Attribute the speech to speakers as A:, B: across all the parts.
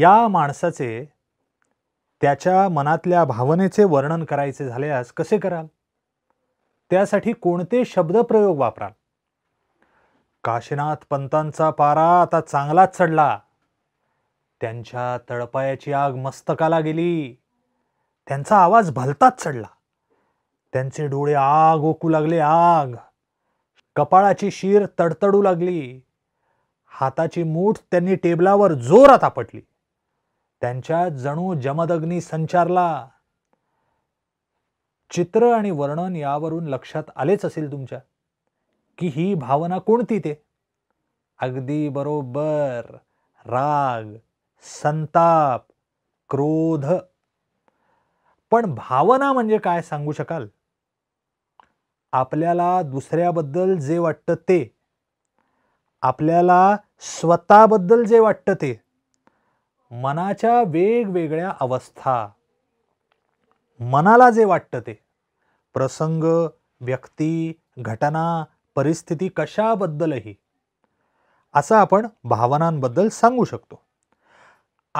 A: या माणसाचे त्याच्या मनातल्या भावनेचे वर्णन करायचे झाल्यास कसे कराल त्यासाठी कोणते शब्दप्रयोग वापराल काशीनाथ पंतांचा पारा आता चांगलाच चढला त्यांच्या तळपायाची आग मस्तकाला गेली त्यांचा आवाज भलताच चढला त्यांचे डोळे आग ओकू लागले आग कपाळाची शीर तडतडू लागली हाताची मूठ त्यांनी टेबलावर जोरात आपटली त्यांच्या जणू जमदग्नी संचारला चित्र आणि वर्णन यावरून लक्षात आलेच असेल तुमच्या की ही भावना कोणती ते अगदी बरोबर राग संताप क्रोध पण भावना म्हणजे काय सांगू शकाल आपल्याला दुसऱ्याबद्दल जे वाटतं ते आपल्याला स्वतःबद्दल जे वाटतं ते मनाच्या वेगवेगळ्या अवस्था मनाला जे वाटतं ते प्रसंग व्यक्ती घटना परिस्थिती कशाबद्दलही असं आपण भावनांबद्दल सांगू शकतो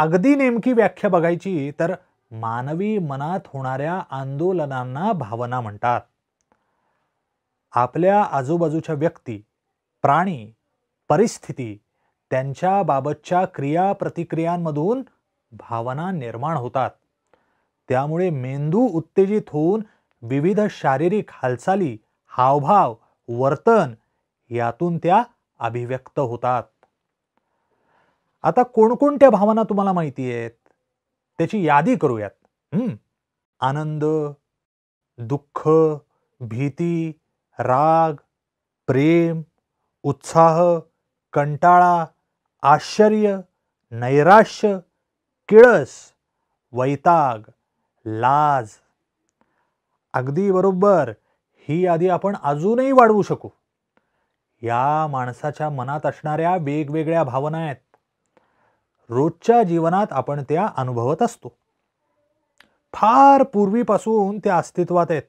A: अगदी नेमकी व्याख्या बघायची तर मानवी मनात होणाऱ्या आंदोलनांना भावना म्हणतात आपल्या आजूबाजूच्या व्यक्ती प्राणी परिस्थिती त्यांच्याबाबतच्या प्रतिक्रियांमधून भावना निर्माण होतात त्यामुळे मेंदू उत्तेजित होऊन विविध शारीरिक हालचाली हावभाव वर्तन यातून त्या अभिव्यक्त होतात आता कोणकोणत्या भावना तुम्हाला माहिती आहेत त्याची यादी करूयात आनंद दुःख भीती राग प्रेम उत्साह कंटाळा आश्चर्य नैराश्य किळस वैताग लाज अगदी बरोबर ही यादी आपण अजूनही वाढवू शकू या माणसाच्या मनात असणाऱ्या वेगवेगळ्या भावना आहेत रोजच्या जीवनात आपण त्या अनुभवत असतो फार पूर्वीपासून त्या अस्तित्वात आहेत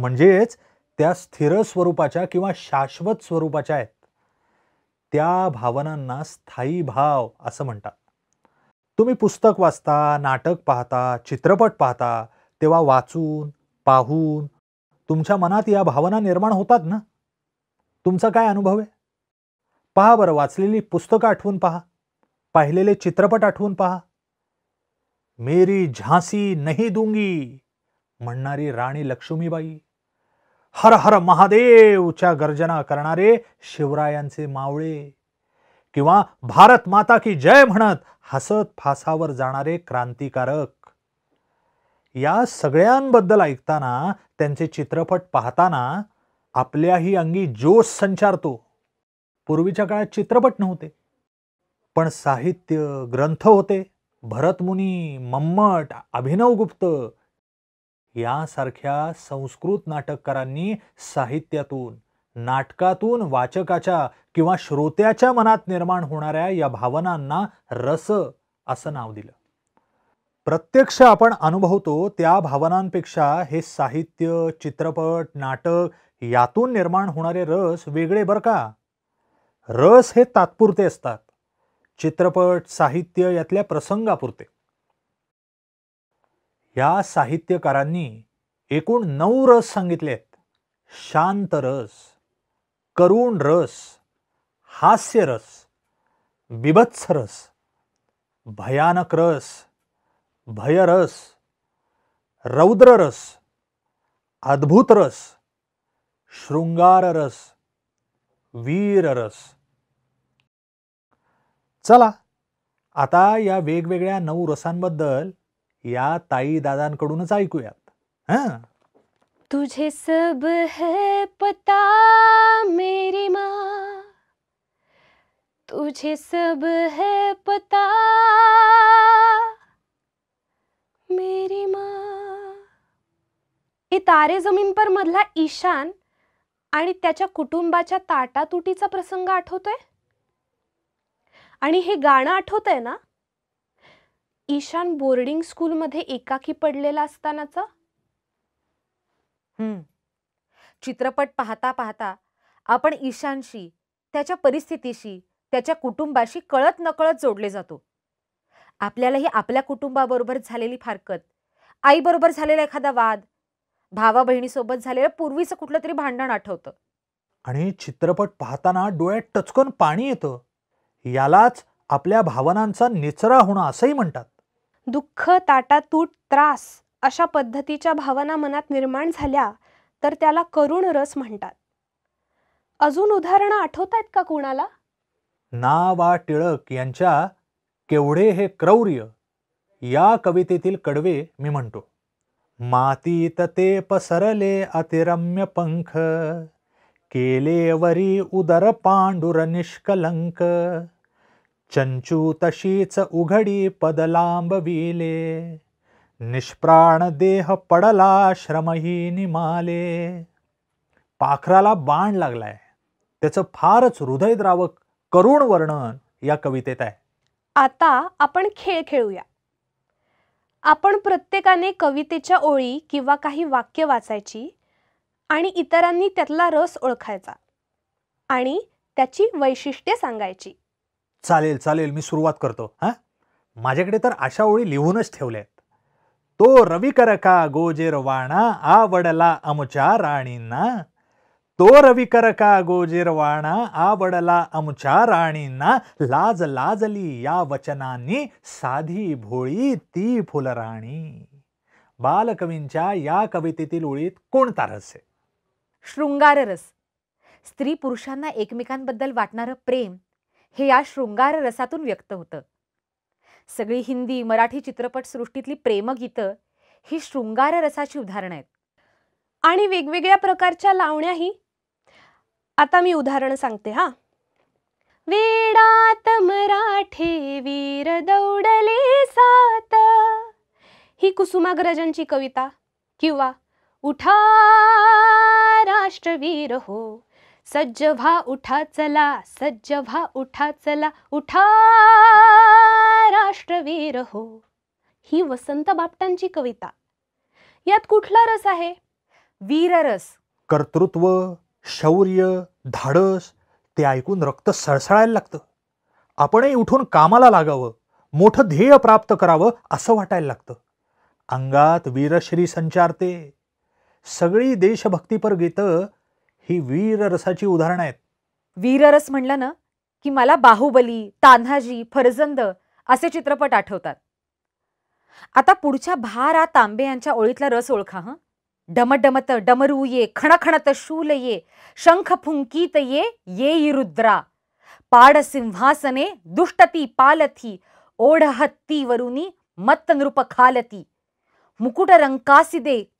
A: म्हणजेच त्या स्थिर स्वरूपाच्या किंवा शाश्वत स्वरूपाच्या आहेत त्या भावनांना स्थायी भाव असं म्हणतात तुम्ही पुस्तक वाचता नाटक पाहता चित्रपट पाहता तेव्हा वाचून पाहून तुमच्या मनात या भावना निर्माण होतात ना तुमचा काय अनुभव आहे पहा बरं वाचलेली पुस्तकं आठवून पहा पाहिलेले चित्रपट आठवून पहा मेरी झांसी नहीं दूंगी म्हणणारी राणी लक्ष्मीबाई हर हर महादेवच्या गर्जना करणारे शिवरायांचे मावळे किंवा भारत माता की जय म्हणत हसत फासावर जाणारे क्रांतिकारक या सगळ्यांबद्दल ऐकताना त्यांचे चित्रपट पाहताना आपल्याही अंगी जोश संचारतो पूर्वीच्या काळात चित्रपट नव्हते पण साहित्य ग्रंथ होते भरतमुनी मम्मट अभिनवगुप्त यासारख्या संस्कृत नाटककारांनी साहित्यातून नाटकातून वाचकाच्या किंवा श्रोत्याच्या मनात निर्माण होणाऱ्या या भावनांना रस असं नाव दिलं प्रत्यक्ष आपण अनुभवतो त्या भावनांपेक्षा हे साहित्य चित्रपट नाटक यातून निर्माण होणारे रस वेगळे बरं का रस हे तात्पुरते असतात चित्रपट साहित्य यातल्या प्रसंगापुरते ह्या साहित्यकारांनी एकूण नऊ रस सांगितलेत शांत रस करुण रस हास्य रस बिभत्स रस भयानक रस भयरस रौद्र रस अद्भुत रस शृंगार रस वीर रस चला आता या वेगवेगळ्या नऊ रसांबद्दल या ताई दादांकडूनच ऐकूयात हां
B: तुझे सब है पता मेरी माँ तुझे सब है पता मेरी माँ हे तारे जमीन पर मधला ईशान आणि त्याच्या कुटुंबाच्या ताटातुटीचा प्रसंग आठवतोय आणि हे गाणं आठवतंय ना ईशान बोर्डिंग स्कूलमध्ये एकाकी पडलेला असतानाचा
C: हम्म चित्रपट पाहता पाहता आपण ईशानशी त्याच्या परिस्थितीशी त्याच्या कुटुंबाशी कळत नकळत जोडले जातो आपल्यालाही आपल्या कुटुंबाबरोबर झालेली फारकत आईबरोबर झालेला एखादा वाद भावा बहिणीसोबत झालेलं पूर्वीचं कुठलं तरी भांडण
A: आठवतं आणि चित्रपट पाहताना डोळ्यात टचकन पाणी येतं यालाच आपल्या भावनांचा निचरा होणं असंही म्हणतात
B: दुःख ताटातूट त्रास अशा पद्धतीच्या भावना मनात निर्माण झाल्या तर त्याला करुण रस म्हणतात अजून उदाहरणं आठवत आहेत का कुणाला
A: ना वा टिळक यांच्या केवढे हे क्रौर्य या कवितेतील कडवे मी म्हणतो मातीत ते पसरले अतिरम्य पंख केले वरी उदर पांडुर निष्कलंक चंचू तशीच उघडी पद लांबविले निष्प्राण देह पडला श्रमही निमाले पाखराला बाण लागलाय त्याचं फारच हृदयद्रावक करुण वर्णन या कवितेत आहे
B: आता आपण खेळ खेळूया आपण प्रत्येकाने कवितेच्या ओळी किंवा काही वाक्य वाचायची आणि इतरांनी त्यातला रस ओळखायचा आणि त्याची वैशिष्ट्ये सांगायची
A: चालेल चालेल मी सुरुवात करतो हां माझ्याकडे तर अशा ओळी लिहूनच ठेवल्या आहेत तो रवी करका वाणा आवडला आमच्या राणींना तो रवी करका वाणा आवडला आमच्या राणींना लाज लाजली या वचनांनी साधी भोळी ती फुलराणी बालकवींच्या या कवितेतील ओळीत कोणता रस आहे
C: शृंगार रस स्त्री पुरुषांना एकमेकांबद्दल वाटणारं प्रेम हे या शृंगार रसातून व्यक्त होतं सगळी हिंदी मराठी चित्रपटसृष्टीतली प्रेमगीतं ही शृंगार रसाची उदाहरणं आहेत आणि वेगवेगळ्या प्रकारच्या लावण्याही
B: आता मी उदाहरण सांगते हा वेडात मराठे वीर दौडले सात ही कुसुमाग्रजांची कविता किंवा उठा राष्ट्रवीर हो सज्ज व्हा उठा चला सज्ज व्हा उठा चला उठा राष्ट्रवीर हो ही वसंत बापटांची कविता यात कुठला रस आहे वीररस
A: कर्तृत्व शौर्य धाडस ते ऐकून रक्त सळसळायला लागतं आपणही उठून कामाला लागावं मोठं ध्येय प्राप्त करावं असं वाटायला लागतं अंगात वीरश्री संचारते सगळी देशभक्तीपर गीतं ही वीर रसाची उदाहरणं आहेत
C: वीररस म्हणलं ना की मला बाहुबली तान्हाजी फरजंद असे चित्रपट आठवतात आता पुढच्या भारा तांबे यांच्या ओळीतला रस ओळखा हं डमडमत डमरू ये खणखणत शूल ये शंख फुंकीत ये ये रुद्रा पाड सिंहासने दुष्टती पालथी ओढ हत्ती वरुनी मत्त नृप खालती मुकुट रंग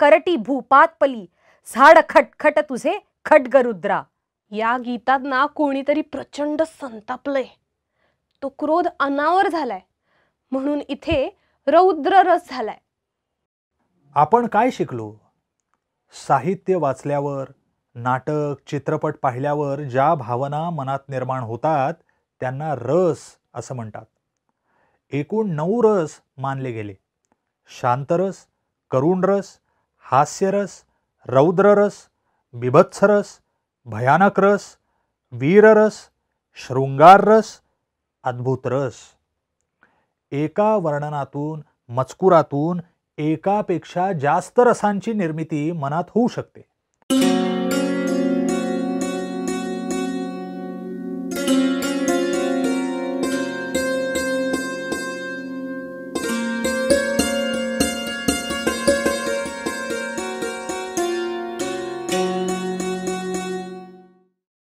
C: करटी भूपातपली झाड खटखट तुझे गरुद्रा
B: या गीतात ना कोणीतरी प्रचंड संतापलंय तो क्रोध अनावर झालाय म्हणून इथे रौद्र रस झालाय
A: आपण काय शिकलो साहित्य वाचल्यावर नाटक चित्रपट पाहिल्यावर ज्या भावना मनात निर्माण होतात त्यांना रस असं म्हणतात एकूण नऊ रस मानले गेले शांतरस रस हास्यरस रौद्ररस बिभत्सरस भयानक रस वीररस शृंगार रस अद्भुत रस एका वर्णनातून मजकुरातून एकापेक्षा जास्त रसांची निर्मिती मनात होऊ शकते